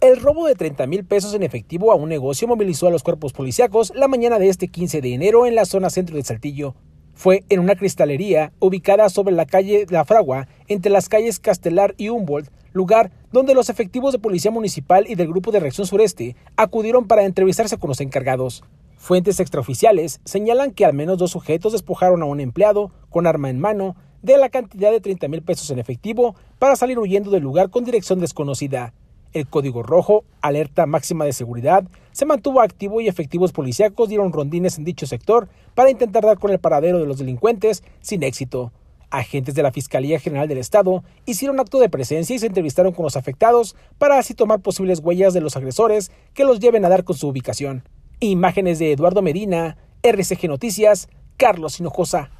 El robo de 30 mil pesos en efectivo a un negocio movilizó a los cuerpos policíacos la mañana de este 15 de enero en la zona centro de Saltillo. Fue en una cristalería ubicada sobre la calle La Fragua, entre las calles Castelar y Humboldt, lugar donde los efectivos de Policía Municipal y del Grupo de Reacción Sureste acudieron para entrevistarse con los encargados. Fuentes extraoficiales señalan que al menos dos sujetos despojaron a un empleado, con arma en mano, de la cantidad de 30 mil pesos en efectivo para salir huyendo del lugar con dirección desconocida. El código rojo, alerta máxima de seguridad, se mantuvo activo y efectivos policíacos dieron rondines en dicho sector para intentar dar con el paradero de los delincuentes sin éxito. Agentes de la Fiscalía General del Estado hicieron acto de presencia y se entrevistaron con los afectados para así tomar posibles huellas de los agresores que los lleven a dar con su ubicación. Imágenes de Eduardo Medina, RCG Noticias, Carlos Hinojosa.